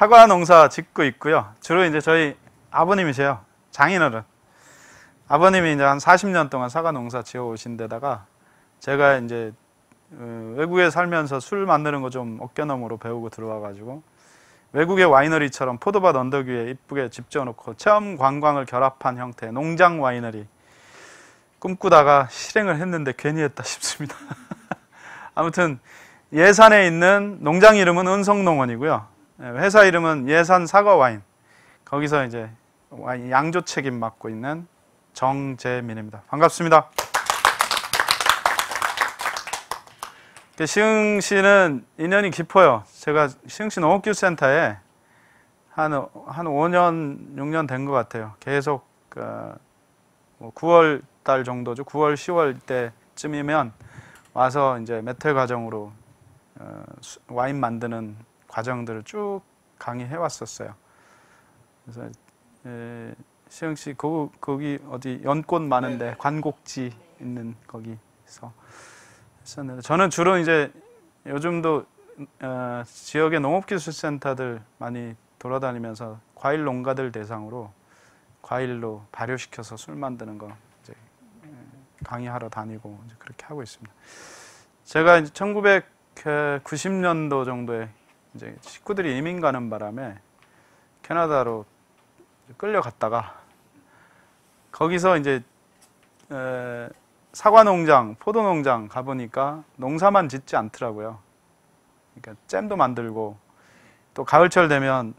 사과 농사 짓고 있고요. 주로 이제 저희 아버님이세요. 장인어른. 아버님이 이제 한 40년 동안 사과 농사 지어 오신 데다가 제가 이제 어, 외국에 살면서 술 만드는 거 좀 어깨너머로 배우고 들어와가지고 외국의 와이너리처럼 포도밭 언덕 위에 이쁘게 집 지어놓고 체험 관광을 결합한 형태 농장 와이너리 꿈꾸다가 실행을 했는데 괜히 했다 싶습니다. 아무튼 예산에 있는 농장 이름은 은성농원이고요. 예, 회사 이름은 예산 사과 와인. 거기서 이제 양조 책임 맡고 있는 정재민입니다. 반갑습니다. 그 시흥 씨는 인연이 깊어요. 제가 시흥 시 농업기술센터에 한, 한 5년, 6년 된 것 같아요. 계속 그 어, 9월 뭐 달 정도죠. 9월, 10월 때쯤이면 와서 이제 메탈 과정으로 어, 와인 만드는 과정들을 쭉 강의해 왔었어요. 그래서 시영 씨 거, 그, 거기 어디 연꽃 많은데 네, 네. 관곡지 있는 거기서 했었는데 저는 주로 이제 요즘도 어, 지역의 농업기술센터들 많이 돌아다니면서 과일 농가들 대상으로 과일로 발효시켜서 술 만드는 거 이제 강의하러 다니고 이제 그렇게 하고 있습니다. 제가 1990년도 정도에 이제 식구들이 이민 가는 바람에 캐나다로 끌려갔다가 거기서 이제 사과 농장, 포도 농장 가보니까 농사만 짓지 않더라고요. 그러니까 잼도 만들고 또 가을철 되면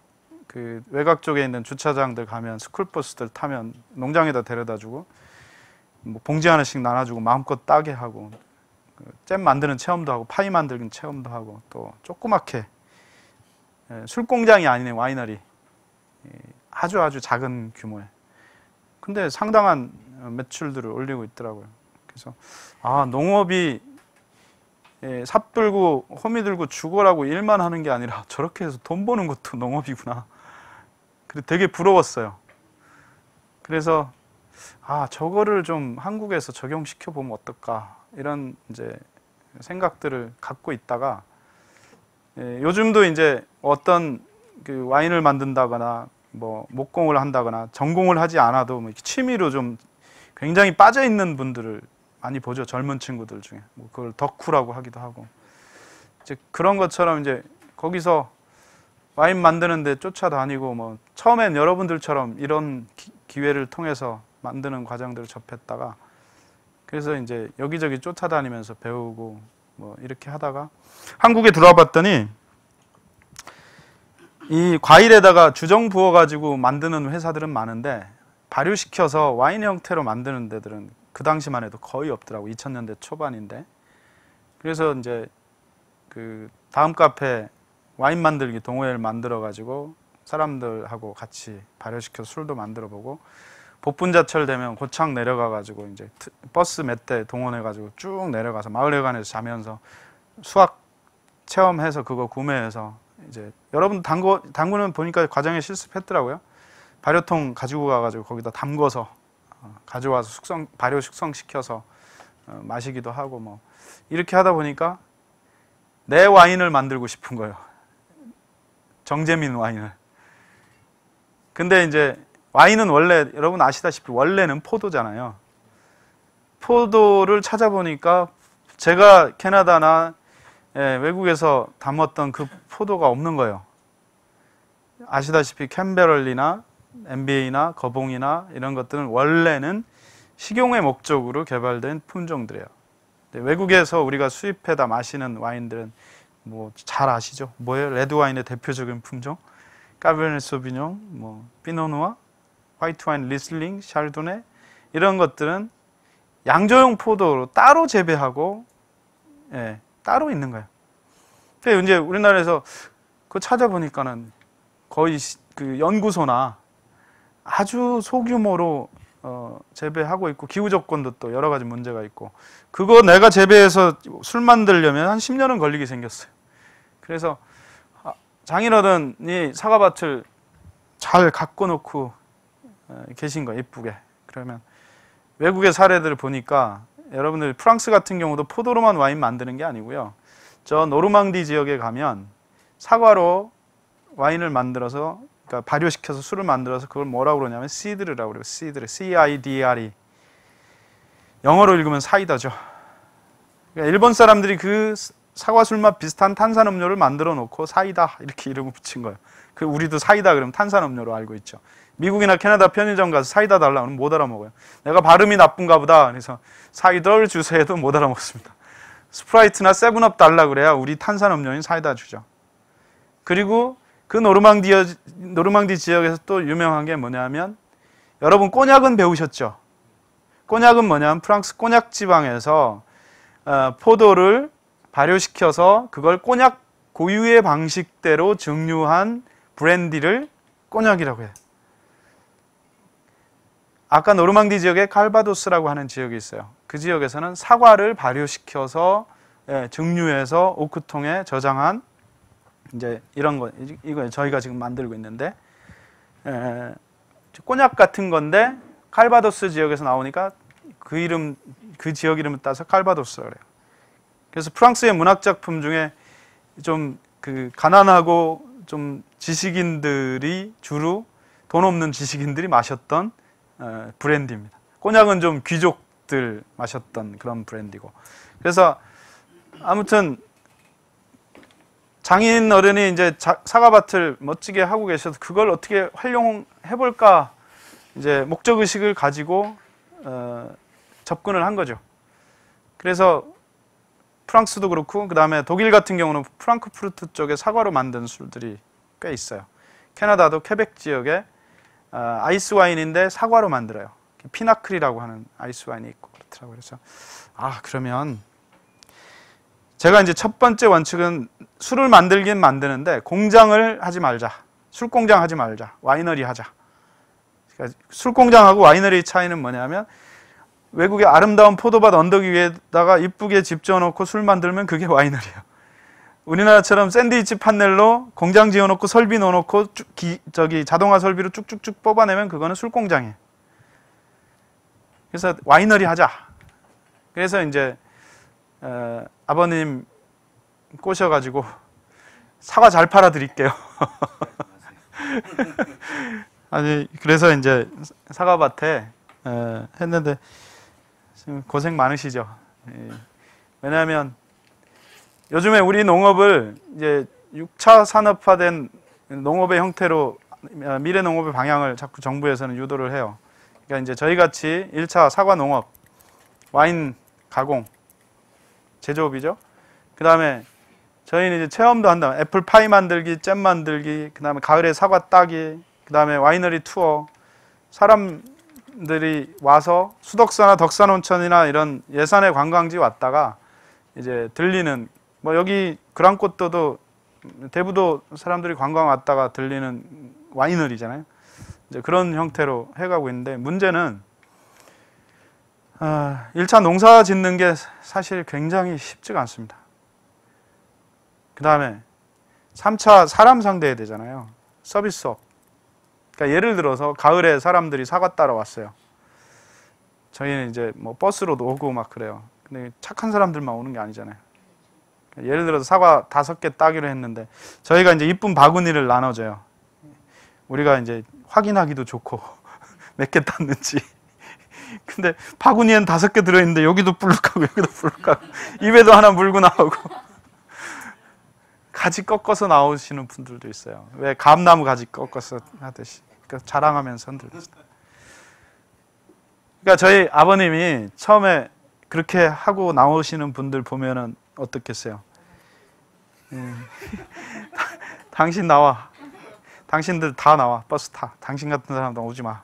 그 외곽 쪽에 있는 주차장들 가면 스쿨버스들 타면 농장에다 데려다주고 뭐 봉지 하나씩 나눠주고 마음껏 따게 하고 그 잼 만드는 체험도 하고 파이 만드는 체험도 하고 또 조그맣게 예, 술 공장이 아니네 와이너리 예, 아주 아주 작은 규모에 근데 상당한 매출들을 올리고 있더라고요. 그래서 아 농업이 예, 삽 들고 호미 들고 죽어라고 일만 하는 게 아니라 저렇게 해서 돈 버는 것도 농업이구나. 그래 되게 부러웠어요. 그래서 아 저거를 좀 한국에서 적용시켜 보면 어떨까 이런 이제 생각들을 갖고 있다가 예, 요즘도 이제 어떤 그 와인을 만든다거나 뭐 목공을 한다거나 전공을 하지 않아도 뭐 취미로 좀 굉장히 빠져 있는 분들을 많이 보죠 젊은 친구들 중에 뭐 그걸 덕후라고 하기도 하고 이제 그런 것처럼 이제 거기서 와인 만드는데 쫓아다니고 뭐 처음엔 여러분들처럼 이런 기회를 통해서 만드는 과정들을 접했다가 그래서 이제 여기저기 쫓아다니면서 배우고 뭐 이렇게 하다가 한국에 들어와 봤더니 이 과일에다가 주정 부어 가지고 만드는 회사들은 많은데 발효시켜서 와인 형태로 만드는 데들은 그 당시만 해도 거의 없더라고 2000년대 초반인데 그래서 이제 그 다음 카페 와인 만들기 동호회를 만들어 가지고 사람들하고 같이 발효시켜 술도 만들어 보고 복분자철 되면 고창 내려가 가지고 이제 버스 몇 대 동원해 가지고 쭉 내려가서 마을회관에서 자면서 수학 체험해서 그거 구매해서 이제 여러분 당구 당구는 보니까 과정에 실습했더라고요. 발효통 가지고 가 가지고 거기다 담궈서 어, 가져와서 숙성 발효 숙성시켜서 어, 마시기도 하고 뭐 이렇게 하다 보니까 내 와인을 만들고 싶은 거예요. 정재민 와인을. 근데 이제 와인은 원래 여러분 아시다시피 원래는 포도잖아요. 포도를 찾아보니까 제가 캐나다나 예, 외국에서 담았던 그 포도가 없는 거예요. 아시다시피 캠베럴리나 MBA나 거봉이나 이런 것들은 원래는 식용의 목적으로 개발된 품종들이에요. 외국에서 우리가 수입해다 마시는 와인들은 뭐 잘 아시죠? 뭐예요? 레드 와인의 대표적인 품종, 까베르네 소비뇽, 뭐 피노누아, 화이트 와인, 리슬링, 샬도네 이런 것들은 양조용 포도로 따로 재배하고 예, 따로 있는 거예요. 근데 이제 우리나라에서 그 찾아보니까는 거의 그 연구소나 아주 소규모로 어, 재배하고 있고 기후 조건도 또 여러 가지 문제가 있고 그거 내가 재배해서 술 만들려면 한 10년은 걸리게 생겼어요. 그래서 아, 장인어른이 사과밭을 잘 가꿔 놓고 어, 계신 거예요. 이쁘게. 그러면 외국의 사례들을 보니까 여러분들 프랑스 같은 경우도 포도로만 와인 만드는 게 아니고요. 저 노르망디 지역에 가면 사과로 와인을 만들어서 그러니까 발효시켜서 술을 만들어서 그걸 뭐라고 그러냐면 시드르라고 그래요. 시드르. C I D R E. 영어로 읽으면 사이다죠. 그러니까 일본 사람들이 그 사과 술맛 비슷한 탄산 음료를 만들어 놓고 사이다 이렇게 이름을 붙인 거예요. 그 우리도 사이다 그러면 탄산 음료로 알고 있죠. 미국이나 캐나다 편의점 가서 사이다 달라 고 하면 못 알아먹어요. 내가 발음이 나쁜가 보다. 그래서 사이다를 주세요 해도 못 알아먹습니다. 스프라이트나 세븐업 달라 고 그래야 우리 탄산음료인 사이다 주죠. 그리고 그 노르망디, 노르망디 지역에서 또 유명한 게 뭐냐면 여러분 꼬냑은 배우셨죠? 꼬냑은 뭐냐면 프랑스 꼬냑 지방에서 어, 포도를 발효시켜서 그걸 꼬냑 고유의 방식대로 증류한 브랜디를 꼬냑이라고 해요. 아까 노르망디 지역에 칼바도스라고 하는 지역이 있어요. 그 지역에서는 사과를 발효시켜서 예, 증류해서 오크통에 저장한 이제 이런 거 이거 저희가 지금 만들고 있는데 에, 예, 꼬냑 같은 건데 칼바도스 지역에서 나오니까 그 이름 그 지역 이름을 따서 칼바도스라 그래요. 그래서 프랑스의 문학 작품 중에 좀 그 가난하고 좀 지식인들이 주로 돈 없는 지식인들이 마셨던 브랜디입니다. 꼬냑은 좀 귀족들 마셨던 그런 브랜디고. 그래서 아무튼 장인 어른이 이제 사과밭을 멋지게 하고 계셔서 그걸 어떻게 활용해 볼까 이제 목적 의식을 가지고 어, 접근을 한 거죠. 그래서 프랑스도 그렇고 그 다음에 독일 같은 경우는 프랑크푸르트 쪽에 사과로 만든 술들이 꽤 있어요. 캐나다도 케벡 지역에 아, 아이스 와인인데 사과로 만들어요. 피나클이라고 하는 아이스 와인이 있고 그렇더라고요. 그래서 아 그러면 제가 이제 첫 번째 원칙은 술을 만들긴 만드는데 공장을 하지 말자. 술 공장 하지 말자. 와이너리 하자. 그러니까 술 공장하고 와이너리 차이는 뭐냐면 외국의 아름다운 포도밭 언덕 위에다가 이쁘게 집 지어놓고 술 만들면 그게 와이너리예요. 우리나라처럼 샌드위치 판넬로 공장 지어놓고 설비 넣어놓고 쭉 기, 저기 자동화 설비로 쭉쭉쭉 뽑아내면 그거는 술 공장이에요. 그래서 와이너리 하자. 그래서 이제 어, 아버님 꼬셔가지고 사과 잘 팔아 드릴게요. 아니 그래서 이제 사과밭에 어, 했는데 지금 고생 많으시죠. 예. 왜냐하면 요즘에 우리 농업을 이제 6차 산업화된 농업의 형태로 아, 미래 농업의 방향을 자꾸 정부에서는 유도를 해요. 그러니까 이제 저희 같이 1차 사과 농업, 와인 가공, 제조업이죠. 그 다음에 저희는 이제 체험도 한다. 애플 파이 만들기, 잼 만들기, 그 다음에 가을에 사과 따기, 그 다음에 와이너리 투어. 사람들이 와서 수덕사나 덕산온천이나 이런 예산의 관광지 왔다가 이제 들리는 뭐 여기 그랑코도도 대부도 사람들이 관광 왔다가 들리는 와이너리잖아요. 이제 그런 형태로 해가고 있는데 문제는 1차 아, 농사 짓는 게 사실 굉장히 쉽지가 않습니다. 그 다음에 3차 사람 상대해야 되잖아요. 서비스업. 그러니까 예를 들어서 가을에 사람들이 사과 따러 왔어요. 저희는 이제 뭐 버스로도 오고 막 그래요. 근데 착한 사람들만 오는 게 아니잖아요. 예를 들어서 사과 다섯 개 따기로 했는데 저희가 이제 이쁜 바구니를 나눠줘요. 우리가 이제 확인하기도 좋고 몇 개 땄는지. 근데 바구니엔 다섯 개 들어있는데 여기도 불룩하고 여기도 불룩하고 입에도 하나 물고 나오고 가지 꺾어서 나오시는 분들도 있어요. 왜 감나무 가지 꺾어서 하듯이 그러니까 자랑하면서 흔들고 있어 그러니까 저희 아버님이 처음에 그렇게 하고 나오시는 분들 보면은 어떻겠어요? 예. 당신 나와. 당신들 다 나와. 버스 타. 당신 같은 사람 나 오지 마.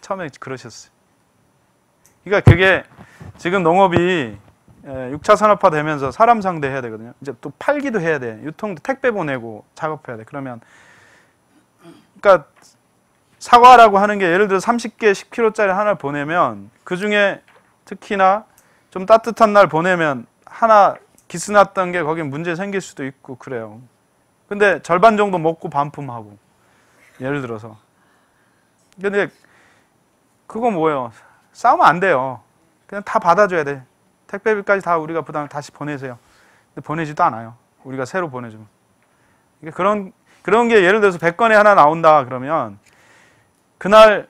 처음에 그러셨어요. 그러니까 그게 지금 농업이 6차 예, 산업화 되면서 사람 상대해야 되거든요. 이제 또 팔기도 해야 돼. 유통도 택배 보내고 작업해야 돼. 그러면 그러니까 사과라고 하는 게 예를 들어 30개 10kg짜리 하나 보내면 그 중에 특히나 좀 따뜻한 날 보내면 하나 기스 났던 게 거기에 문제 생길 수도 있고 그래요. 근데 절반 정도 먹고 반품하고 예를 들어서 근데 그거 뭐예요? 싸우면 안 돼요. 그냥 다 받아줘야 돼. 택배비까지 다 우리가 부담 을 다시 보내세요. 근데 보내지도 않아요. 우리가 새로 보내주면. 그러니까 그런 그런 게 예를 들어서 100건에 하나 나온다 그러면 그날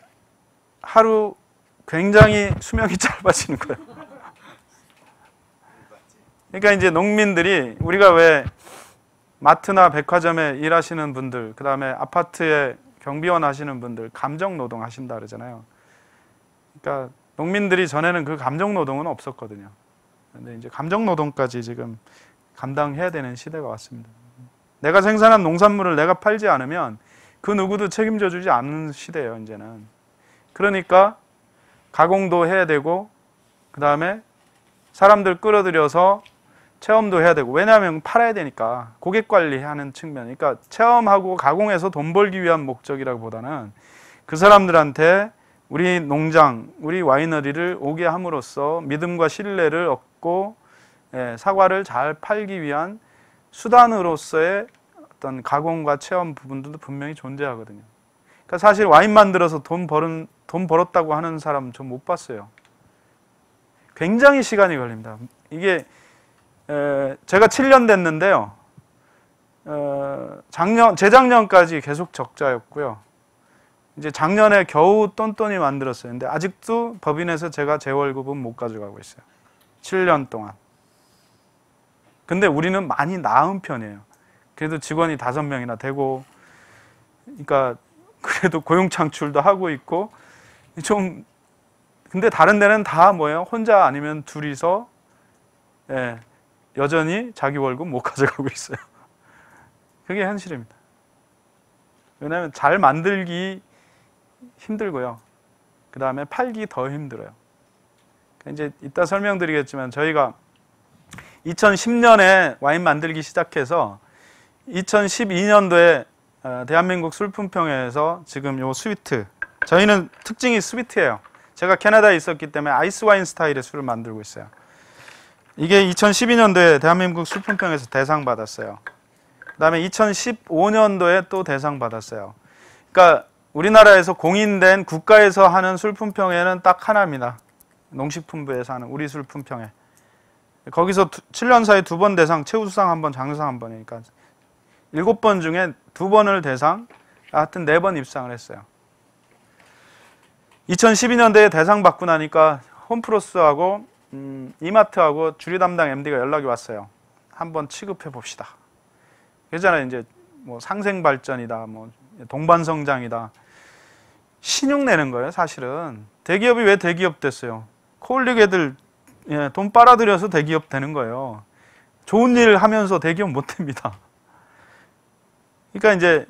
하루 굉장히 수명이 짧아지는 거예요. 그러니까 이제 농민들이 우리가 왜 마트나 백화점에 일하시는 분들, 그 다음에 아파트에 경비원 하시는 분들 감정 노동 하신다 그러잖아요. 그러니까 농민들이 전에는 그 감정 노동은 없었거든요. 근데 이제 감정 노동까지 지금 감당해야 되는 시대가 왔습니다. 내가 생산한 농산물을 내가 팔지 않으면 그 누구도 책임져 주지 않는 시대예요, 이제는. 그러니까 가공도 해야 되고 그다음에 사람들 끌어들여서 체험도 해야 되고 왜냐하면 팔아야 되니까 고객 관리하는 측면 그러니까 체험하고 가공해서 돈 벌기 위한 목적이라기보다는 그 사람들한테 우리 농장, 우리 와이너리를 오게 함으로써 믿음과 신뢰를 얻고 예, 사과를 잘 팔기 위한 수단으로서의 어떤 가공과 체험 부분들도 분명히 존재하거든요. 그러니까 사실 와인 만들어서 돈 버는 돈 벌었다고 하는 사람 좀 못 봤어요. 굉장히 시간이 걸립니다. 이게 에, 제가 7년 됐는데요. 어, 작년, 재작년까지 계속 적자였고요. 이제 작년에 겨우 똔똔히 만들었어요. 근데 아직도 법인에서 제가 재 월급은 못 가져가고 있어요. 7년 동안. 근데 우리는 많이 나은 편이에요. 그래도 직원이 5명이나 되고, 그러니까 그래도 고용 창출도 하고 있고, 좀, 근데 다른 데는 다 뭐예요? 혼자 아니면 둘이서, 예, 여전히 자기 월급 못 가져가고 있어요. 그게 현실입니다. 왜냐하면 잘 만들기 힘들고요. 그 다음에 팔기 더 힘들어요. 그러니까 이제 이따 설명드리겠지만 저희가 2010년에 와인 만들기 시작해서 2012년도에 어, 대한민국 술품평회에서 지금 요 스위트 저희는 특징이 스위트예요. 제가 캐나다에 있었기 때문에 아이스 와인 스타일의 술을 만들고 있어요. 이게 2012년도에 대한민국 수품평에서 대상 받았어요. 그 다음에 2015년도에 또 대상 받았어요. 그러니까 우리나라에서 공인된 국가에서 하는 술품평에는 딱 하나입니다. 농식품부에서 하는 우리 술품평에. 거기서 두, 7년 사이 두번 대상, 최우수상 한 번, 장수상 한 번이니까 일곱 번 중에 두 번을 대상, 하여튼 네 번 입상을 했어요. 2 0 1 2년도에 대상 받고 나니까 홈프로스하고 음, 이마트하고 주류 담당 MD가 연락이 왔어요. 한번 취급해 봅시다. 그잖아요. 이제 뭐 상생 발전이다, 뭐 동반 성장이다. 신용 내는 거예요, 사실은. 대기업이 왜 대기업 됐어요? 코올리 애들 예, 돈 빨아들여서 대기업 되는 거예요. 좋은 일을 하면서 대기업 못 됩니다. 그러니까 이제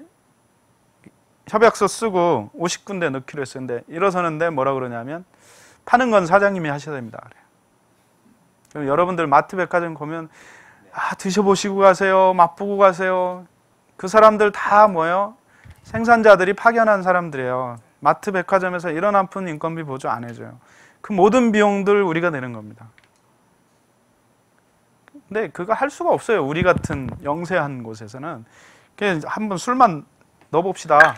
협약서 쓰고 50군데 넣기로 했었는데 일어서는데 뭐라 그러냐면 파는 건 사장님이 하셔야 됩니다. 여러분들 마트 백화점 보면 아, 드셔보시고 가세요. 맛보고 가세요. 그 사람들 다 뭐예요? 생산자들이 파견한 사람들이에요. 마트 백화점에서 이런 한푼 인건비 보조 안 해줘요. 그 모든 비용들 우리가 내는 겁니다. 근데 그거 할 수가 없어요. 우리 같은 영세한 곳에서는. 그냥 한번 술만 넣어봅시다.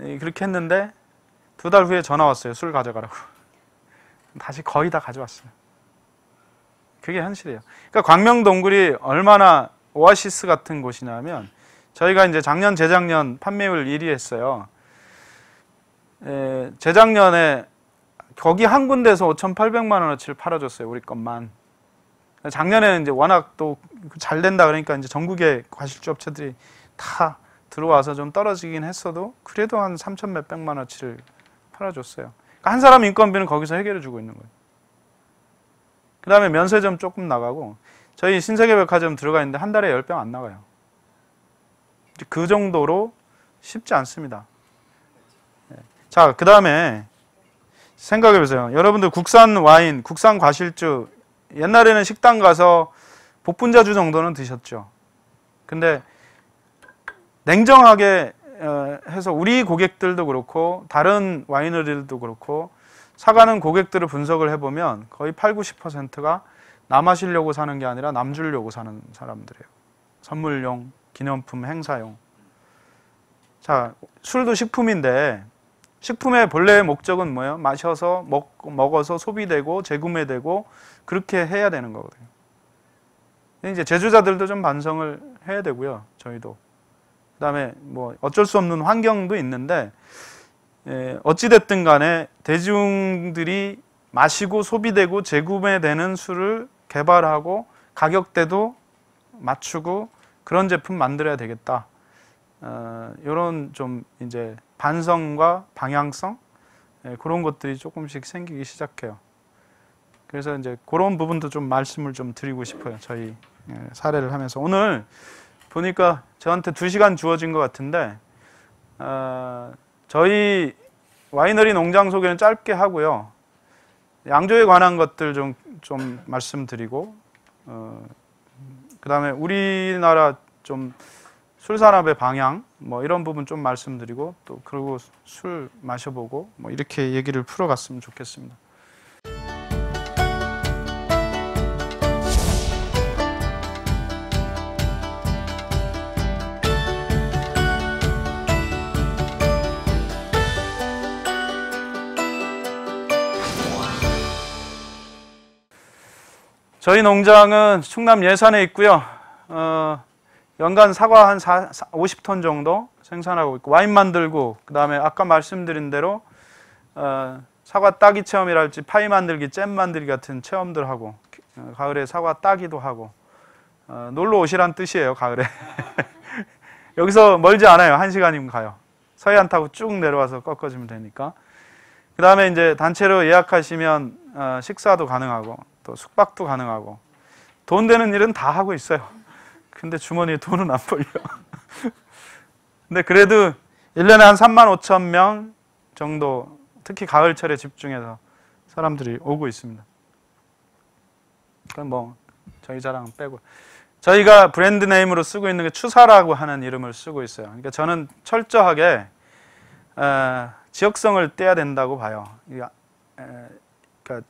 예, 그렇게 했는데 두 달 후에 전화 왔어요. 술 가져가라고. 다시 거의 다 가져왔어요. 그게 현실이에요. 그러니까 광명동굴이 얼마나 오아시스 같은 곳이냐면 저희가 이제 작년 재작년 판매율 1위 했어요. 에, 예, 재작년에 거기 한 군데서 5,800만 원어치를 팔아줬어요. 우리 것만. 작년에는 이제 워낙 또잘 된다 그러니까 이제 전국의 과실주 업체들이 다 들어와서 좀 떨어지긴 했어도 그래도 한 3 0 0 0 몇백만 원어치를 팔아줬어요. 그러니까 한 사람 인건비는 거기서 해결해 주고 있는 거예요. 그 다음에 면세점 조금 나가고 저희 신세계백화점 들어가 있는데 한 달에 10병 안 나가요. 그 정도로 쉽지 않습니다. 예. 자, 그 다음에 생각해 보세요. 여러분들 국산 와인, 국산 과실주 옛날에는 식당 가서 복분자주 정도는 드셨죠. 근데 냉정하게 어, 해서 우리 고객들도 그렇고 다른 와이너리들도 그렇고 사가는 고객들을 분석을 해보면 거의 8, 90%가 남아시려고 사는 게 아니라 남주려고 사는 사람들이에요. 선물용, 기념품, 행사용. 자, 술도 식품인데 식품의 본래의 목적은 뭐예요? 마셔서 먹, 먹어서 소비되고 재구매되고 그렇게 해야 되는 거거든요. 이제 제조자들도 좀 반성을 해야 되고요. 저희도. 그다음에 뭐 어쩔 수 없는 환경도 있는데 예, 어찌됐든 간에 대중들이 마시고 소비되고 재구매되는 술을 개발하고 가격대도 맞추고 그런 제품 만들어야 되겠다. 어, 이런 좀 이제 반성과 방향성 예, 그런 것들이 조금씩 생기기 시작해요. 그래서 이제 그런 부분도 좀 말씀을 좀 드리고 싶어요. 저희 예, 사례를 하면서 오늘 보니까 저한테 두 시간 주어진 것 같은데 어, 저희 와이너리 농장 소개는 짧게 하고요. 양조에 관한 것들 좀, 좀 말씀드리고, 어, 그 다음에 우리나라 좀 술산업의 방향, 뭐 이런 부분 좀 말씀드리고, 또 그리고 술 마셔보고, 뭐 이렇게 얘기를 풀어갔으면 좋겠습니다. 저희 농장은 충남 예산에 있고요. 어, 연간 사과 한 4, 50톤 정도 생산하고 있고 와인 만들고 그다음에 아까 말씀드린 대로 어, 사과 따기 체험이랄지 파이 만들기, 잼 만들기 같은 체험들 하고 어, 가을에 사과 따기도 하고 어, 놀러 오시란 뜻이에요 가을에 여기서 멀지 않아요 한 시간이면 가요 서해안 타고 쭉 내려와서 꺾어지면 되니까 그 다음에 이제 단체로 예약하시면 어, 식사도 가능하고 또 숙박도 가능하고 돈 되는 일은 다 하고 있어요. 근데 주머니에 돈은 안 벌려. 근데 그래도 1년에 한 3만 5천 명 정도 특히 가을철에 집중해서 사람들이 오고 있습니다. 그럼 뭐 저희 자랑 빼고 저희가 브랜드 네임으로 쓰고 있는 게 추사라고 하는 이름을 쓰고 있어요. 그러니까 저는 철저하게 어, 지역성을 떼야 된다고 봐요. 그러니까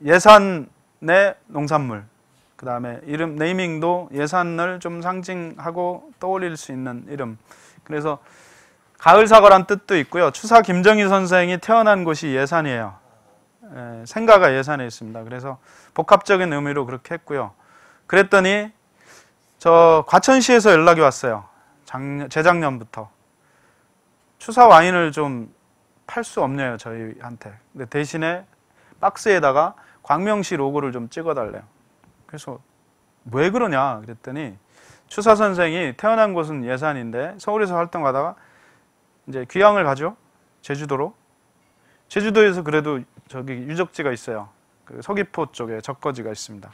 예산 내 네, 농산물 그 다음에 이름 네이밍도 예산을 좀 상징하고 떠올릴 수 있는 이름 그래서 가을 사과란 뜻도 있고요 추사 김정희 선생이 태어난 곳이 예산이에요 에, 예, 생가가 예산에 있습니다 그래서 복합적인 의미로 그렇게 했고요 그랬더니 저 과천시에서 연락이 왔어요 작년, 재작년부터 추사 와인을 좀 팔 수 없네요 저희한테 근데 대신에 박스에다가 광명시 로고를 좀 찍어달래요. 그래서 왜 그러냐 그랬더니 추사 선생이 태어난 곳은 예산인데 서울에서 활동하다가 이제 귀향을 가죠. 제주도로. 제주도에서 그래도 저기 유적지가 있어요. 그 서귀포 쪽에 적거지가 있습니다.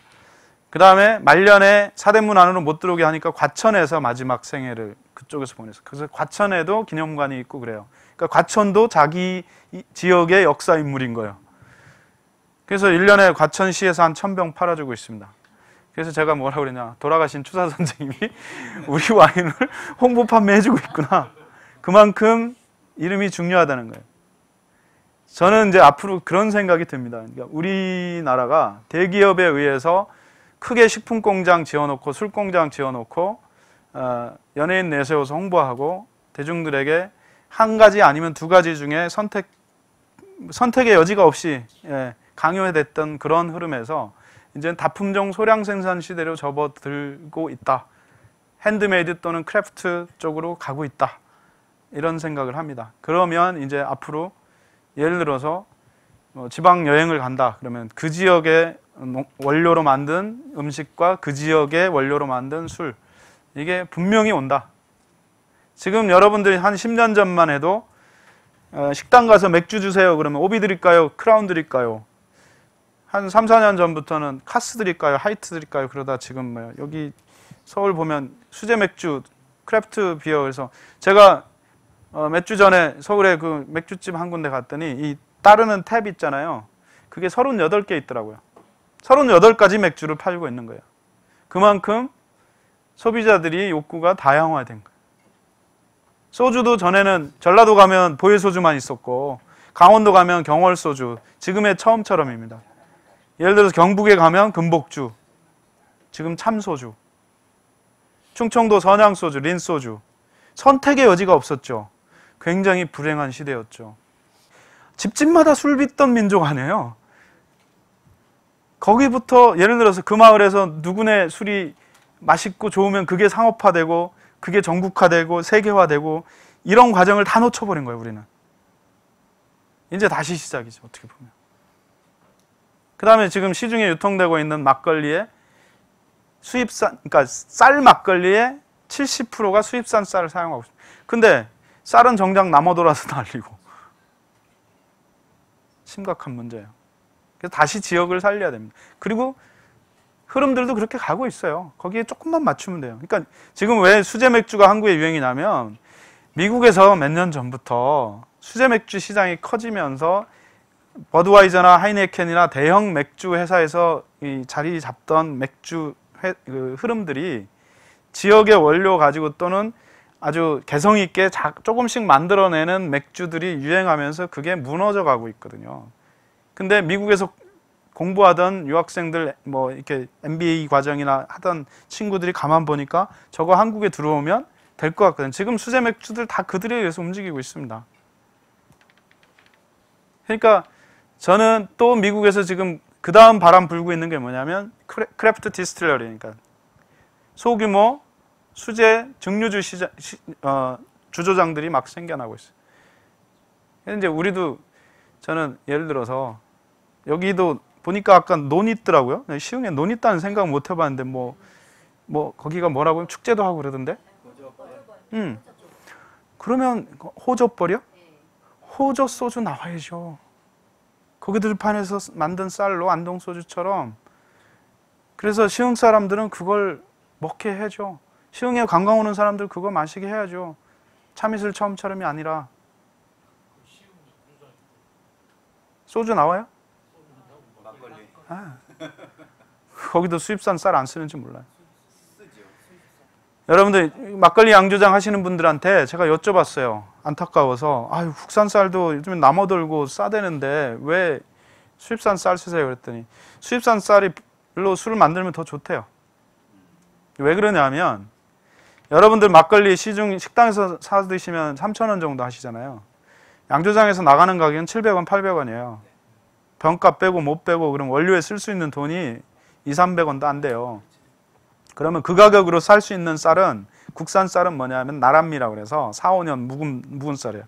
그 다음에 말년에 사대문 안으로 못 들어오게 하니까 과천에서 마지막 생애를 그쪽에서 보내서 그래서 과천에도 기념관이 있고 그래요. 그러니까 과천도 자기 지역의 역사 인물인 거예요. 그래서 1년에 과천시에서 한 천병 팔아주고 있습니다. 그래서 제가 뭐라고 그랬냐. 돌아가신 추사 선생님이 우리 와인을 홍보 판매해주고 있구나. 그만큼 이름이 중요하다는 거예요. 저는 이제 앞으로 그런 생각이 듭니다. 그러니까 우리나라가 대기업에 의해서 크게 식품 공장 지어놓고 술 공장 지어놓고 어, 연예인 내세워서 홍보하고 대중들에게 한 가지 아니면 두 가지 중에 선택 선택의 여지가 없이 예, 강요됐던 그런 흐름에서 이제는 다품종 소량 생산 시대로 접어들고 있다. 핸드메이드 또는 크래프트 쪽으로 가고 있다. 이런 생각을 합니다. 그러면 이제 앞으로 예를 들어서 뭐 지방 여행을 간다. 그러면 그 지역의 원료로 만든 음식과 그 지역의 원료로 만든 술. 이게 분명히 온다. 지금 여러분들이 한 10년 전만 해도 어, 식당 가서 맥주 주세요. 그러면 오비 드릴까요? 크라운 드릴까요? 한 3, 4년 전부터는 카스 드릴까요? 하이트 드릴까요? 그러다 지금 뭐 여기 서울 보면 수제 맥주, 크래프트 비어 그래서 제가 어, 몇주 전에 서울에 그 맥주집 한 군데 갔더니 이 따르는 탭 있잖아요. 그게 38개 있더라고요. 38가지 맥주를 팔고 있는 거예요. 그만큼 소비자들이 욕구가 다양화된 거예요. 소주도 전에는 전라도 가면 보혜소주만 있었고 강원도 가면 경월소주, 지금의 처음처럼입니다. 예를 들어서 경북에 가면 금복주, 지금 참소주, 충청도 선양소주, 린소주. 선택의 여지가 없었죠. 굉장히 불행한 시대였죠. 집집마다 술 빚던 민족 아니에요. 거기부터 예를 들어서 그 마을에서 누구네 술이 맛있고 좋으면 그게 상업화되고 그게 전국화되고 세계화되고 이런 과정을 다 놓쳐버린 거예요, 우리는. 이제 다시 시작이죠, 어떻게 보면. 그 다음에 지금 시중에 유통되고 있는 막걸리에 수입산, 그러니까 쌀 막걸리에 70%가 수입산 쌀을 사용하고 있습니다. 근데 쌀은 정작 남아 돌아서 날리고 심각한 문제예요. 그래서 다시 지역을 살려야 됩니다. 그리고 흐름들도 그렇게 가고 있어요. 거기에 조금만 맞추면 돼요. 그러니까 지금 왜 수제 맥주가 한국에 유행이나면 미국에서 몇 년 전부터 수제 맥주 시장이 커지면서 버드와이저나 하이네켄이나 대형 맥주 회사에서 이 자리 잡던 맥주 회, 그 흐름들이 지역의 원료 가지고 또는 아주 개성 있게 자, 조금씩 만들어내는 맥주들이 유행하면서 그게 무너져 가고 있거든요. 근데 미국에서 공부하던 유학생들 뭐 이렇게 MBA 과정이나 하던 친구들이 가만 보니까 저거 한국에 들어오면 될 것 같거든요. 지금 수제 맥주들 다 그들에 의해서 움직이고 있습니다. 그러니까 저는 또 미국에서 지금 그 다음 바람 불고 있는 게 뭐냐면 크래프트 디스틸러리니까 그러니까 소규모 수제 증류주 시장, 시, 어, 주조장들이 막 생겨나고 있어요. 이제 우리도 저는 예를 들어서 여기도 보니까 아까 논 있더라고요. 네, 시흥에 논 있다는 생각 못 해봤는데 뭐, 뭐 거기가 뭐라고 축제도 하고 그러던데. 음. 그러면 그 호접벌이요? 네. 호접 소주 나와야죠. 고기들판에서 만든 쌀로 안동소주처럼 그래서 시흥 사람들은 그걸 먹게 해줘. 시흥에 관광 오는 사람들 그거 마시게 해야죠. 참이슬 처음처럼이 아니라. 소주 나와요? 아, 거기도 수입산 쌀 안 쓰는지 몰라요. 여러분들 막걸리 양조장 하시는 분들한테 제가 여쭤봤어요. 안타까워서 아유 국산 쌀도 요즘에 남아돌고 싸대는데 왜 수입산 쌀 쓰세요? 그랬더니 수입산 쌀이로 술을 만들면 더 좋대요. 왜 그러냐면 여러분들 막걸리 시중 식당에서 사 드시면 3천원 정도 하시잖아요. 양조장에서 나가는 가격은 700원, 800원이에요. 병값 빼고 못 빼고 그럼 원료에 쓸 수 있는 돈이 2, 300원도 안 돼요. 그러면 그 가격으로 살 수 있는 쌀은 국산 쌀은 뭐냐면 나란미라 그래서 4, 5년 묵은, 묵은 쌀이에요.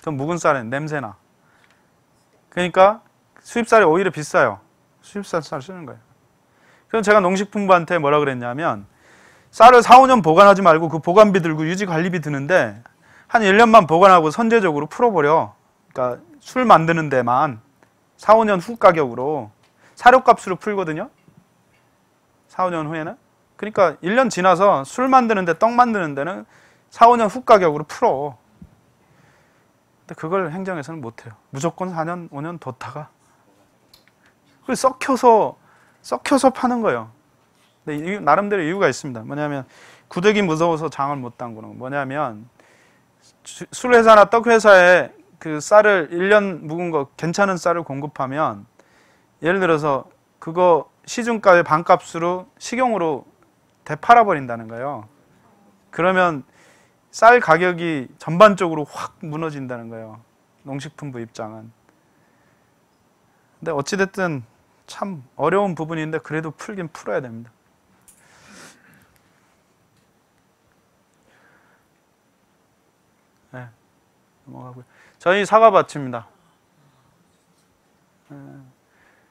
그럼 묵은 쌀은 냄새나. 그러니까 수입쌀이 오히려 비싸요. 수입쌀 쌀 쓰는 거예요. 그럼 제가 농식품부한테 뭐라 그랬냐면 쌀을 4, 5년 보관하지 말고 그 보관비 들고 유지 관리비 드는데 한 1년만 보관하고 선제적으로 풀어버려. 그러니까 술 만드는 데만 4, 5년 후 가격으로 사료값으로 풀거든요. 4, 5년 후에는? 그러니까 1년 지나서 술 만드는데 떡 만드는 데는 4, 5년 후 가격으로 풀어. 근데 그걸 행정에서는 못해요. 무조건 4년, 5년 뒀다가. 그 썩혀서, 썩혀서 파는 거예요. 근데 이유, 나름대로 이유가 있습니다. 뭐냐면, 구더기 무서워서 장을 못 담그는 거. 뭐냐면, 주, 술회사나 떡회사에 그 쌀을 1년 묵은 거, 괜찮은 쌀을 공급하면, 예를 들어서, 그거 시중가의 반값으로 식용으로 되팔아 버린다는 거예요. 그러면 쌀 가격이 전반적으로 확 무너진다는 거예요. 농식품부 입장은. 근데 어찌 됐든 참 어려운 부분인데 그래도 풀긴 풀어야 됩니다. 네, 넘어가고요. 저희 사과밭입니다. 네,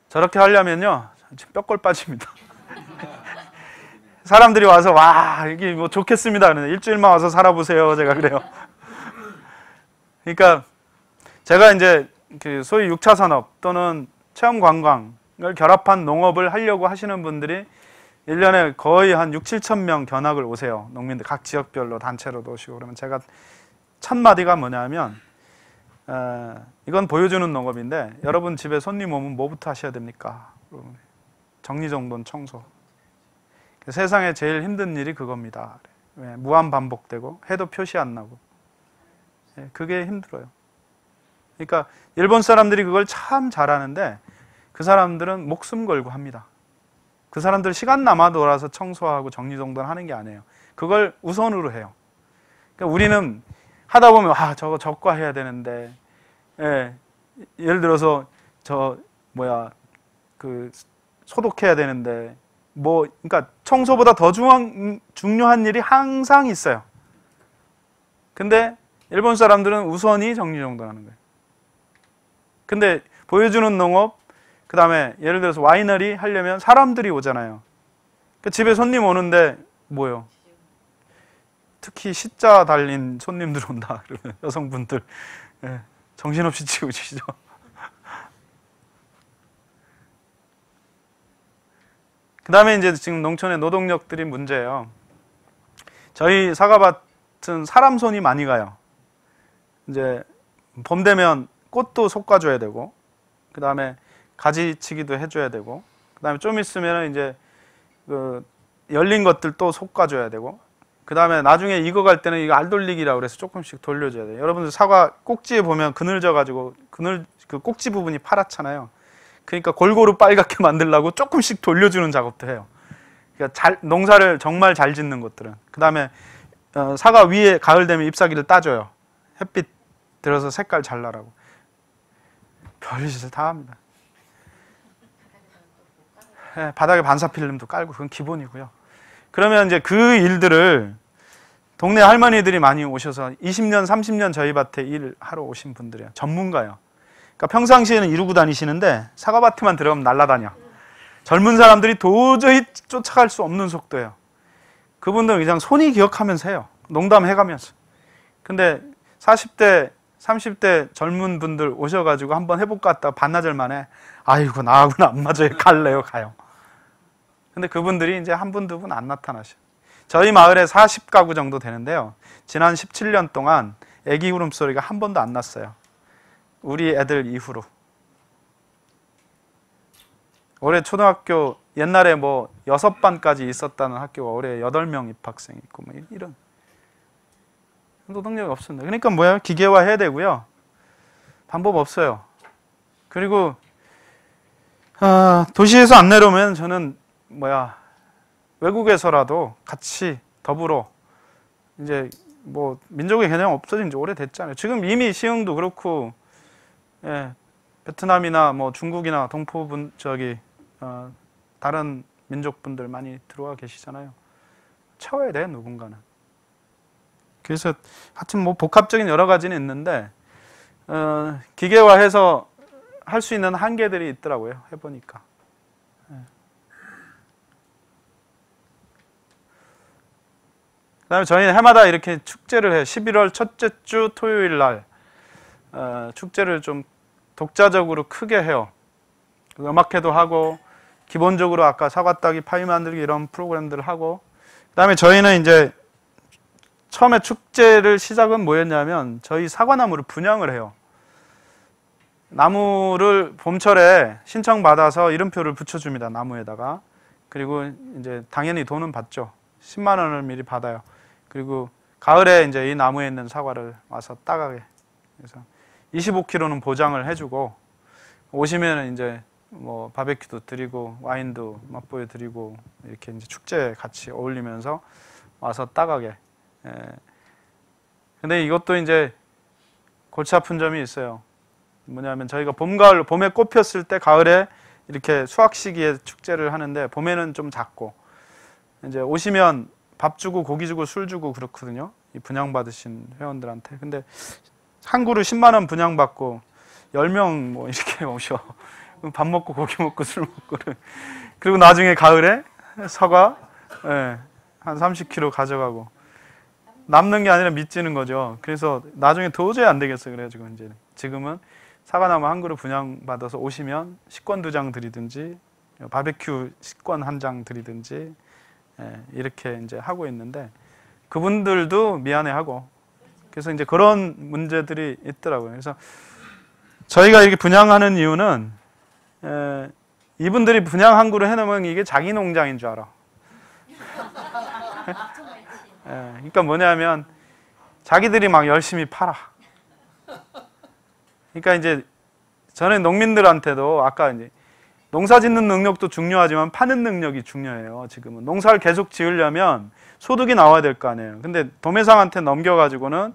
저렇게 하려면요 뼈골 빠집니다. 사람들이 와서 와 이게 뭐 좋겠습니다. 그런데 일주일만 와서 살아보세요. 제가 그래요. 그러니까 제가 이제 그 소위 6차 산업 또는 체험 관광을 결합한 농업을 하려고 하시는 분들이 1년에 거의 한 6, 7천 명 견학을 오세요. 농민들 각 지역별로 단체로도 오시고 그러면 제가 첫 마디가 뭐냐면 어, 이건 보여주는 농업인데 여러분 집에 손님 오면 뭐부터 하셔야 됩니까? 정리정돈 청소. 세상에 제일 힘든 일이 그겁니다. 예, 무한 반복되고 해도 표시 안 나고. 예, 그게 힘들어요. 그러니까 일본 사람들이 그걸 참 잘하는데 그 사람들은 목숨 걸고 합니다. 그 사람들 시간 남아 돌아서 청소하고 정리정돈 하는 게 아니에요. 그걸 우선으로 해요. 그러니까 우리는 하다 보면 아 저거 적과 해야 되는데 예, 예를 들어서 저 뭐야 그 소독해야 되는데 뭐 그러니까 청소보다 더 중요한, 중요한 일이 항상 있어요. 근데 일본 사람들은 우선이 정리정돈하는 거예요. 근데 보여주는 농업 그 다음에 예를 들어서 와이너리 하려면 사람들이 오잖아요. 그러니까 집에 손님 오는데 뭐요? 특히 십자 달린 손님들 온다. 그러면 여성분들 네, 정신없이 치우시죠. 그 다음에 이제 지금 농촌의 노동력들이 문제예요. 저희 사과밭은 사람 손이 많이 가요. 이제 봄 되면 꽃도 솎아줘야 되고, 그 다음에 가지치기도 해줘야 되고, 그 다음에 좀 있으면 이제 그 열린 것들도 솎아줘야 되고, 그 다음에 나중에 익어갈 때는 이거 알 돌리기라 그래서 조금씩 돌려줘야 돼요. 여러분들 사과 꼭지에 보면 그늘져 가지고 그늘 그 꼭지 부분이 파랗잖아요. 그러니까 골고루 빨갛게 만들라고 조금씩 돌려주는 작업도 해요. 그러니까 잘, 농사를 정말 잘 짓는 것들은. 그 다음에 어, 사과 위에 가을 되면 잎사귀를 따줘요. 햇빛 들어서 색깔 잘 나라고. 별짓을 다 합니다. 네, 바닥에 반사필름도 깔고 그건 기본이고요. 그러면 이제 그 일들을 동네 할머니들이 많이 오셔서 20년, 30년 저희 밭에 일하러 오신 분들이에요. 전문가요. 그러니까 평상시에는 이루고 다니시는데 사과밭에만 들어가면 날라다녀. 젊은 사람들이 도저히 쫓아갈 수 없는 속도예요. 그분들은 그냥 손이 기억하면서 해요. 농담해가면서. 근데 40대, 30대 젊은 분들 오셔가지고 한번 해볼까 했다 반나절 만에 아이고 나하고는 안 맞아요. 갈래요. 가요. 근데 그분들이 이제 한 분, 두 분 안 나타나셔. 저희 마을에 40가구 정도 되는데요. 지난 17년 동안 애기 울음소리가 한 번도 안 났어요. 우리 애들 이후로 올해 초등학교 옛날에 뭐 여섯 반까지 있었다는 학교가 올해 여덟 명 입학생 있고 뭐 이런 노동력이 없습니다. 그러니까 뭐야 기계화해야 되고요. 방법 없어요. 그리고 아, 도시에서 안 내려오면 저는 뭐야 외국에서라도 같이 더불어 이제 뭐 민족의 개념 없어진 지 오래됐잖아요. 지금 이미 시흥도 그렇고 예, 베트남이나 뭐 중국이나 동포분 저기 어, 다른 민족분들 많이 들어와 계시잖아요. 채워야 돼 누군가는. 그래서 하여튼 뭐 복합적인 여러 가지는 있는데 어, 기계화해서 할 수 있는 한계들이 있더라고요. 해보니까. 예. 그다음에 저희는 해마다 이렇게 축제를 해. 11월 첫째 주 토요일 날 어, 축제를 좀 독자적으로 크게 해요. 음악회도 하고 기본적으로 아까 사과 따기, 파이 만들기 이런 프로그램들을 하고 그다음에 저희는 이제 처음에 축제를 시작은 뭐였냐면 저희 사과나무를 분양을 해요. 나무를 봄철에 신청받아서 이름표를 붙여줍니다. 나무에다가. 그리고 이제 당연히 돈은 받죠. 10만 원을 미리 받아요. 그리고 가을에 이제 이 나무에 있는 사과를 와서 따가게. 그래서 25kg는 보장을 해주고 오시면 이제 뭐 바베큐도 드리고 와인도 맛보여 드리고 이렇게 이제 축제 같이 어울리면서 와서 따가게. 예. 근데 이것도 이제 골치 아픈 점이 있어요. 뭐냐면 저희가 봄, 가을, 봄에 꽃 폈을 때 가을에 이렇게 수확 시기에 축제를 하는데 봄에는 좀 작고 이제 오시면 밥 주고 고기 주고 술 주고 그렇거든요. 이 분양 받으신 회원들한테. 근데 한 그루 10만 원 분양받고 10명 뭐 이렇게 오셔. 밥 먹고 고기 먹고 술 먹고 그리고 나중에 가을에 사과 네, 예, 한 30kg 가져가고 남는 게 아니라 밑지는 거죠. 그래서 나중에 도저히 안 되겠어요. 그래가지고 이제 지금은 사과나무 한 그루 분양받아서 오시면 식권 두 장 드리든지 바베큐 식권 한 장 드리든지 예, 이렇게 이제 하고 있는데 그분들도 미안해하고 그래서 이제 그런 문제들이 있더라고요. 그래서 저희가 이렇게 분양하는 이유는 에, 이분들이 분양 항구를 해놓으면 이게 자기 농장인 줄 알아. 에, 그러니까 뭐냐면 자기들이 막 열심히 팔아. 그러니까 이제 저는 농민들한테도 아까 이제 농사 짓는 능력도 중요하지만 파는 능력이 중요해요. 지금은 농사를 계속 지으려면 소득이 나와야 될 거 아니에요. 근데 도매상한테 넘겨가지고는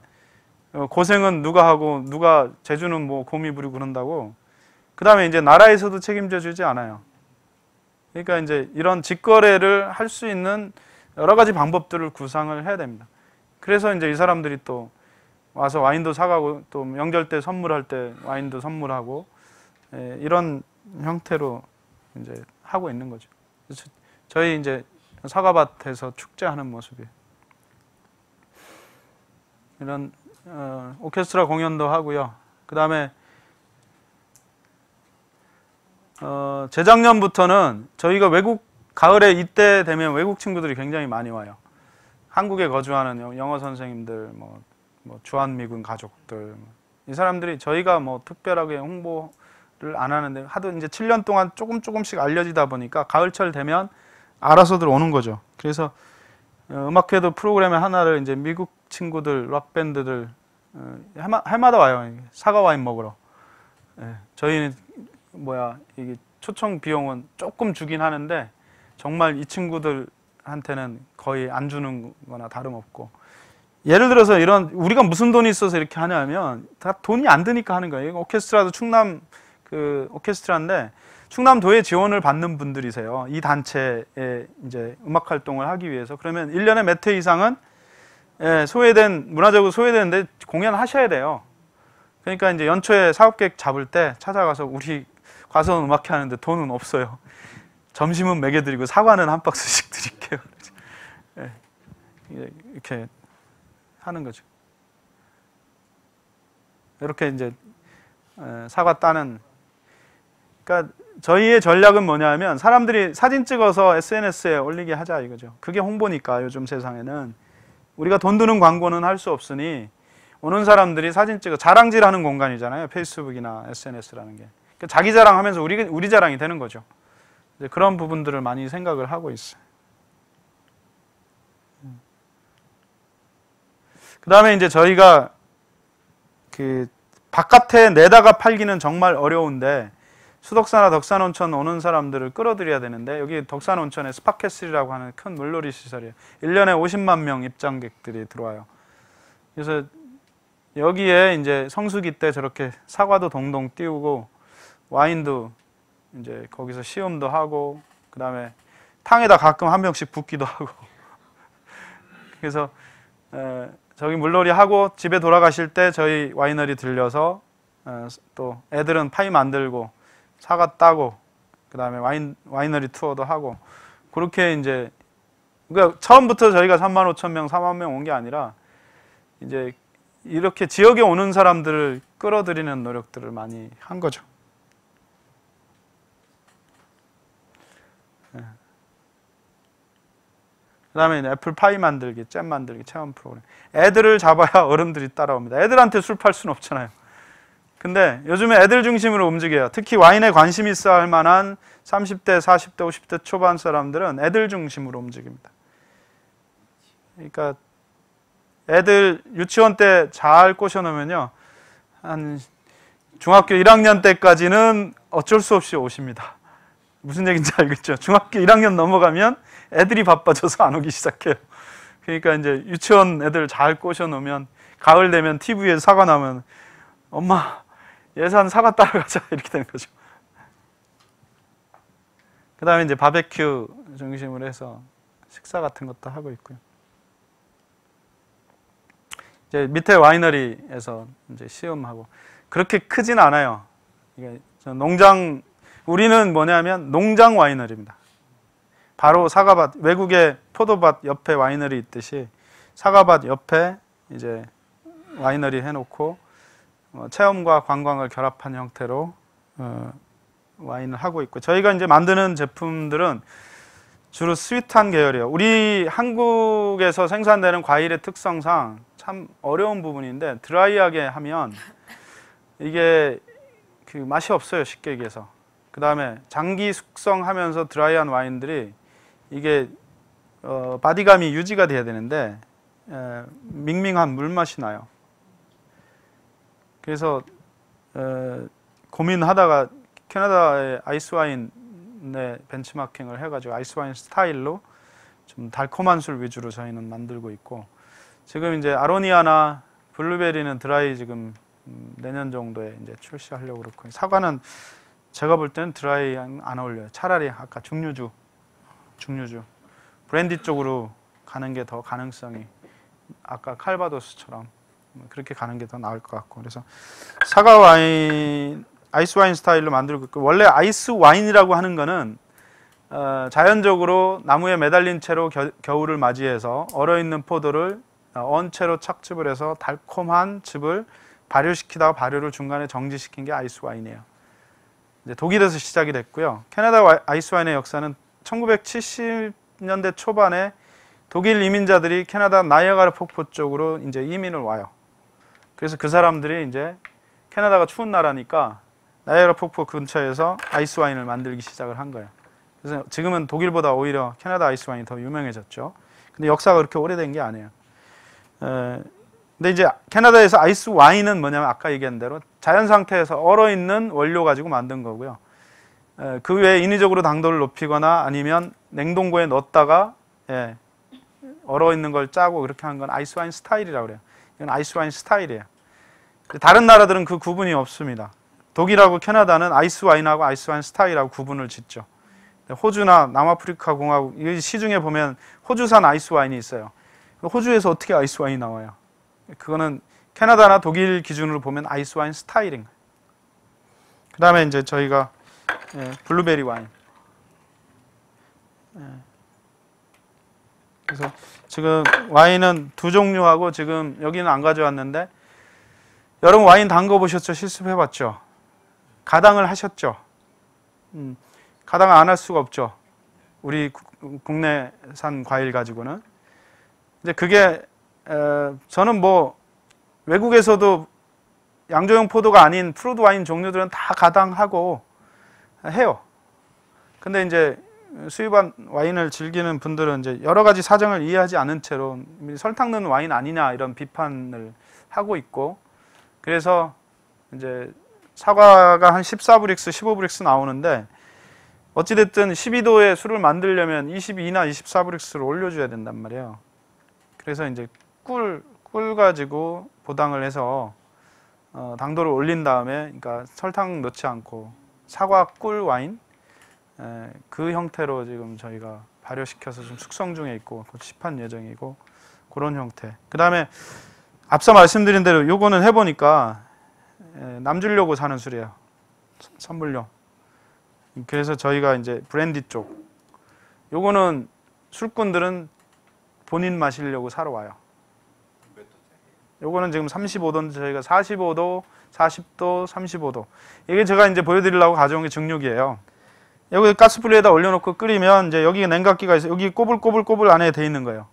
어, 고생은 누가 하고 누가 재주는뭐 곰이 부리고 그런다고 그 다음에 이제 나라에서도 책임져 주지 않아요. 그러니까 이제 이런 직거래를 할 수 있는 여러 가지 방법들을 구상을 해야 됩니다. 그래서 이제 이 사람들이 또 와서 와인도 사가고 또 명절 때 선물할 때 와인도 선물하고 예, 이런 형태로 이제 하고 있는 거죠. 저희 이제 사과밭에서 축제하는 모습이에요. 이런 어, 오케스트라 공연도 하고요. 그 다음에 어, 재작년부터는 저희가 외국 가을에 이때 되면 외국 친구들이 굉장히 많이 와요. 한국에 거주하는 영어 선생님들, 뭐, 뭐 주한미군 가족들 뭐, 이 사람들이 저희가 뭐 특별하게 홍보를 안 하는데 하도 이제 7년 동안 조금 조금씩 알려지다 보니까 가을철 되면 알아서들 오는 거죠. 그래서 어, 음악회도 프로그램의 하나를 이제 미국 친구들, 락밴드들 어, 해마, 다 와요. 사과 와인 먹으러. 예, 저희는 뭐야 이게 초청 비용은 조금 주긴 하는데 정말 이 친구들한테는 거의 안 주는 거나 다름없고 예를 들어서 이런 우리가 무슨 돈이 있어서 이렇게 하냐면 다 돈이 안 드니까 하는 거예요. 오케스트라도 충남 그 오케스트라인데 충남도의 지원을 받는 분들이세요. 이 단체에 이제 음악 활동을 하기 위해서 그러면 일년에몇 회 이상은 예, 소외된 문화적으로 소외되는데 공연하셔야 돼요. 그러니까 이제 연초에 사업 계 잡을 때 찾아가서 우리 과선 음악회 하는데 돈은 없어요. 점심은 먹여드리고 사과는 한 박스씩 드릴게요. 예, 이렇게 하는 거죠. 이렇게 이제 예, 사과 따는. 그러니까 저희의 전략은 뭐냐면 사람들이 사진 찍어서 SNS에 올리게 하자 이거죠. 그게 홍보니까 요즘 세상에는. 우리가 돈 드는 광고는 할 수 없으니 오는 사람들이 사진 찍어 자랑질하는 공간이잖아요. 페이스북이나 SNS라는 게 그러니까 자기 자랑하면서 우리 우리 자랑이 되는 거죠. 이제 그런 부분들을 많이 생각을 하고 있어요. 음. 그 다음에 이제 저희가 그 바깥에 내다가 팔기는 정말 어려운데 수덕사나 덕산온천 오는 사람들을 끌어들여야 되는데 여기 덕산온천에 스파캐슬이라고 하는 큰 물놀이 시설이에요. 1년에 50만 명 입장객들이 들어와요. 그래서 여기에 이제 성수기 때 저렇게 사과도 동동 띄우고 와인도 이제 거기서 시음도 하고 그다음에 탕에다 가끔 한명씩 붓기도 하고 그래서 에, 저기 물놀이 하고 집에 돌아가실 때 저희 와이너리 들려서 에, 또 애들은 파이 만들고 사과 따고 그다음에 와인 와이너리 투어도 하고 그렇게 이제 그러니까 처음부터 저희가 3만 5천 명, 4만 명 온 게 아니라 이제 이렇게 지역에 오는 사람들을 끌어들이는 노력들을 많이 한 거죠. 예. 그 다음에 애플파이 만들기, 잼 만들기, 체험 프로그램. 애들을 잡아야 어른들이 따라옵니다. 애들한테 술 팔 수는 없잖아요. 근데 요즘에 애들 중심으로 움직여요. 특히 와인에 관심 있어 할 만한 30대, 40대, 50대 초반 사람들은 애들 중심으로 움직입니다. 그러니까 애들 유치원 때 잘 꼬셔놓으면요. 한 중학교 1학년 때까지는 어쩔 수 없이 오십니다. 무슨 얘기인지 알겠죠? 중학교 1학년 넘어가면 애들이 바빠져서 안 오기 시작해요. 그러니까 이제 유치원 애들 잘 꼬셔놓으면 가을 되면 TV에 사과 나면 엄마 예산 사과 따라가자 이렇게 되는 거죠. 그 다음에 이제 바베큐 중심으로 해서 식사 같은 것도 하고 있고요. 이제 밑에 와이너리에서 이제 시음하고 그렇게 크진 않아요. 이게 농장 우리는 뭐냐면 농장 와이너리입니다. 바로 사과밭 외국의 포도밭 옆에 와이너리 있듯이 사과밭 옆에 이제 와이너리 해놓고 어, 체험과 관광을 결합한 형태로 어, 와인을 하고 있고 저희가 이제 만드는 제품들은 주로 스윗한 계열이에요. 우리 한국에서 생산되는 과일의 특성상 참 어려운 부분인데 드라이하게 하면 이게 그 맛이 없어요 쉽게 얘기해서. 그 다음에 장기 숙성하면서 드라이한 와인들이 이게 어, 바디감이 유지가 돼야 되는데 에, 밍밍한 물맛이 나요. 그래서 어, 고민하다가 캐나다의 아이스와인의 네, 벤치마킹을 해가지고 아이스와인 스타일로 좀 달콤한 술 위주로 저희는 만들고 있고 지금 이제 아로니아나 블루베리는 드라이 지금 음, 내년 정도에 이제 출시하려고 그렇고 사과는 제가 볼 때는 드라이 안 어울려요. 차라리 아까 중류주, 중류주 브랜디 쪽으로 가는 게 더 가능성이 아까 칼바도스처럼 뭐 그렇게 가는 게 더 나을 것 같고 그래서 사과 와인 아이스 와인 스타일로 만들고 있고 원래 아이스 와인이라고 하는 거는 어, 자연적으로 나무에 매달린 채로 겨, 겨울을 맞이해서 얼어있는 포도를 어, 언 채로 착즙을 해서 달콤한 즙을 발효시키다가 발효를 중간에 정지시킨 게 아이스 와인이에요. 이제 독일에서 시작이 됐고요. 캐나다 와, 아이스 와인의 역사는 1970년대 초반에 독일 이민자들이 캐나다 나이아가르 폭포 쪽으로 이제 이민을 와요. 그래서 그 사람들이 이제 캐나다가 추운 나라니까 나이아라 폭포 근처에서 아이스 와인을 만들기 시작을 한 거예요. 그래서 지금은 독일보다 오히려 캐나다 아이스 와인이 더 유명해졌죠. 근데 역사가 그렇게 오래된 게 아니에요. 근데 이제 캐나다에서 아이스 와인은 뭐냐면 아까 얘기한 대로 자연 상태에서 얼어 있는 원료 가지고 만든 거고요. 그 외에 인위적으로 당도를 높이거나 아니면 냉동고에 넣었다가 예, 얼어 있는 걸 짜고 그렇게 한 건 아이스 와인 스타일이라고 그래요. 이건 아이스와인 스타일이에요. 그 다른 나라들은 그 구분이 없습니다. 독일하고 캐나다는 아이스와인하고 아이스와인 스타일하고 구분을 짓죠. 호주나 남아프리카 공화국 시중에 보면 호주산 아이스와인이 있어요. 그 호주에서 어떻게 아이스와인이 나와요? 그거는 캐나다나 독일 기준으로 보면 아이스와인 스타일인 거예요. 그 다음에 이제 저희가 예, 블루베리 와인. 예. 그래서 지금 와인은 두 종류하고 지금 여기는 안 가져왔는데 여러분 와인 담궈 보셨죠? 실습해 봤죠? 가당을 하셨죠? 음, 가당 안 할 수가 없죠. 우리 국내산 과일 가지고는 이제 그게 에, 저는 뭐 외국에서도 양조용 포도가 아닌 프로드 와인 종류들은 다 가당하고 해요. 근데 이제 수입한 와인을 즐기는 분들은 이제 여러 가지 사정을 이해하지 않은 채로 설탕 넣은 와인 아니냐 이런 비판을 하고 있고 그래서 이제 사과가 한 14브릭스, 15브릭스 나오는데 어찌됐든 12도의 술을 만들려면 22나 24브릭스를 올려줘야 된단 말이에요. 그래서 이제 꿀, 꿀 가지고 보당을 해서 어, 당도를 올린 다음에 그러니까 설탕 넣지 않고 사과 꿀 와인 예, 그 형태로 지금 저희가 발효시켜서 좀 숙성 중에 있고 집판 예정이고 그런 형태. 그 다음에 앞서 말씀드린 대로 요거는 해보니까 예, 남 주려고 사는 술이에요. 선물용. 그래서 저희가 이제 브랜디 쪽. 요거는 술꾼들은 본인 마시려고 사러 와요. 요거는 지금 35도인데 저희가 45도, 40도, 35도. 이게 제가 이제 보여드리려고 가져온 게 증류기예요. 여기 가스불에다 올려놓고 끓이면 이제 여기 냉각기가 있어 요 여기 꼬불꼬불꼬불 안에 돼 있는 거예요.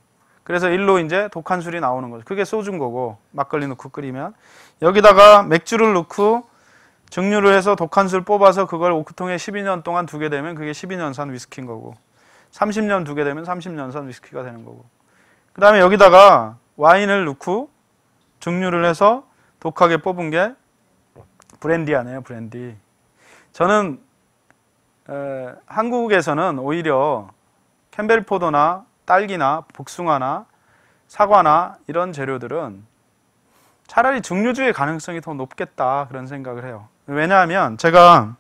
그래서 일로 이제 독한 술이 나오는 거죠. 그게 소주인 거고 막걸리 넣고 끓이면 여기다가 맥주를 넣고 증류를 해서 독한 술 뽑아서 그걸 오크통에 12년 동안 두게 되면 그게 12년산 위스키인 거고 30년 두게 되면 30년산 위스키가 되는 거고 그 다음에 여기다가 와인을 넣고 증류를 해서 독하게 뽑은 게 브랜디 아니에요 브랜디 저는 에, 한국에서는 오히려 캠벨포도나 딸기나 복숭아나 사과나 이런 재료들은 차라리 증류주의 가능성이 더 높겠다 그런 생각을 해요. 왜냐하면 제가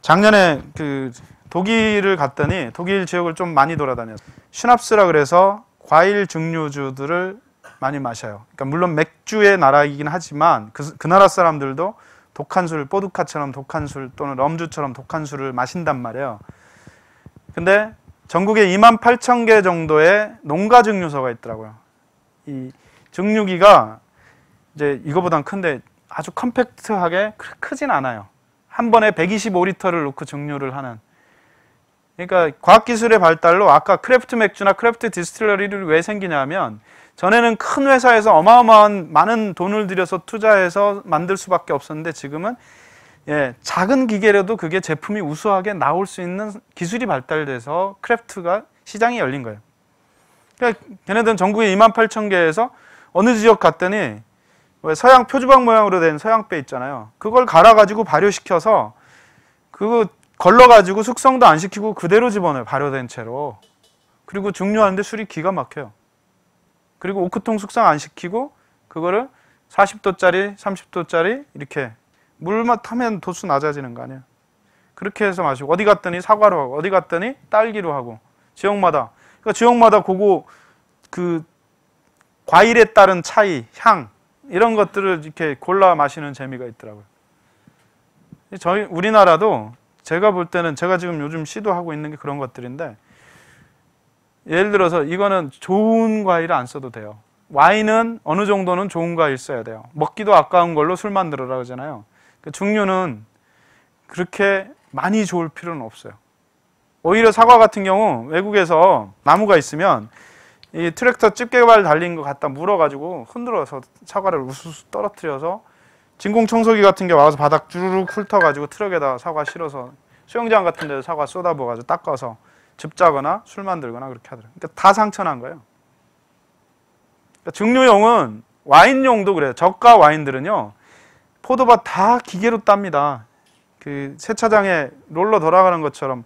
작년에 그 독일을 갔더니 독일 지역을 좀 많이 돌아다녔어요. 슈납스라 그래서 과일 증류주들을 많이 마셔요. 그러니까 물론 맥주의 나라이긴 하지만 그, 그 나라 사람들도 독한 술, 보드카처럼 독한 술 또는 럼주처럼 독한 술을 마신단 말이에요. 근데 전국에 2만 8천 개 정도의 농가 증류소가 있더라고요. 이 증류기가 이제 이거보단 큰데 아주 컴팩트하게 크진 않아요. 한 번에 125리터를 넣고 증류를 하는. 그러니까 과학기술의 발달로 아까 크래프트 맥주나 크래프트 디스틸러리를 왜 생기냐면 전에는 큰 회사에서 어마어마한 많은 돈을 들여서 투자해서 만들 수밖에 없었는데 지금은 예, 작은 기계라도 그게 제품이 우수하게 나올 수 있는 기술이 발달돼서 크래프트가 시장이 열린 거예요. 그러니까 걔네들은 전국에 2만 8천 개에서 어느 지역 갔더니 왜 서양 표주방 모양으로 된 서양배 있잖아요. 그걸 갈아가지고 발효시켜서 그거 걸러가지고 숙성도 안 시키고 그대로 집어넣어요. 발효된 채로. 그리고 중요한데 술이 기가 막혀요. 그리고 오크통 숙성 안 시키고 그거를 40도짜리, 30도짜리 이렇게 물만 타면 도수 낮아지는 거 아니야. 그렇게 해서 마시고 어디 갔더니 사과로 하고 어디 갔더니 딸기로 하고 지역마다 그러니까 지역마다 그거 그 과일에 따른 차이, 향 이런 것들을 이렇게 골라 마시는 재미가 있더라고요. 저희 우리나라도 제가 볼 때는 제가 지금 요즘 시도하고 있는 게 그런 것들인데 예를 들어서 이거는 좋은 과일을 안 써도 돼요. 와인은 어느 정도는 좋은 과일 써야 돼요. 먹기도 아까운 걸로 술 만들어라 그러잖아요. 그니까 중류는 그렇게 많이 좋을 필요는 없어요. 오히려 사과 같은 경우 외국에서 나무가 있으면 이 트랙터 집게발 달린 거 갖다 물어가지고 흔들어서 사과를 우수수 떨어뜨려서 진공청소기 같은 게 와서 바닥 주르륵 훑어가지고 트럭에다 사과 실어서 수영장 같은 데서 사과 쏟아부어가지고 닦아서 집자거나 술 만들거나 그렇게 하더라고요. 그러니까 다 상처난 거예요. 그러니까 증류용은 와인용도 그래요. 저가 와인들은요. 포도밭 다 기계로 땁니다. 그 세차장에 롤러 돌아가는 것처럼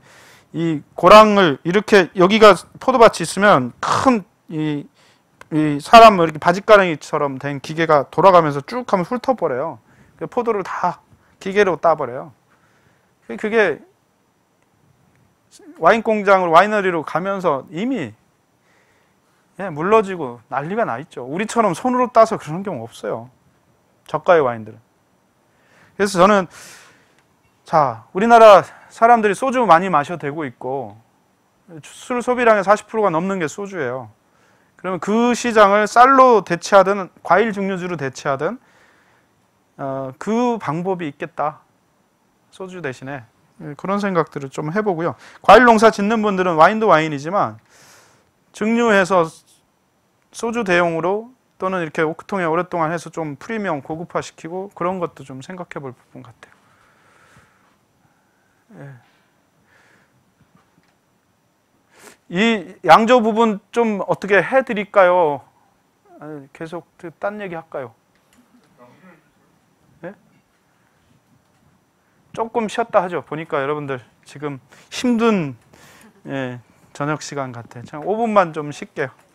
이 고랑을 이렇게 여기가 포도밭이 있으면 큰 이 이 사람 뭐 이렇게 바짓가랑이처럼 된 기계가 돌아가면서 쭉 하면 훑어버려요. 그 포도를 다 기계로 따버려요. 그게 와인 공장으로 와이너리로 가면서 이미 예, 물러지고 난리가 나 있죠. 우리처럼 손으로 따서 그런 경우 없어요. 저가의 와인들은. 그래서 저는 자, 우리나라 사람들이 소주 많이 마셔 도 되고 있고 술 소비량의 40%가 넘는 게 소주예요. 그러면 그 시장을 쌀로 대체하든 과일 증류주로 대체하든 어, 그 방법이 있겠다. 소주 대신에 예, 그런 생각들을 좀 해보고요. 과일 농사 짓는 분들은 와인도 와인이지만 증류해서 소주 대용으로 또는 이렇게 오크통에 오랫동안 해서 좀 프리미엄 고급화 시키고 그런 것도 좀 생각해 볼 부분 같아요. 예. 이 양조 부분 좀 어떻게 해 드릴까요? 계속 그 딴 얘기 할까요? 조금 쉬었다 하죠. 보니까 여러분들 지금 힘든 예, 저녁 시간 같아. 참 5분만 좀 쉴게요.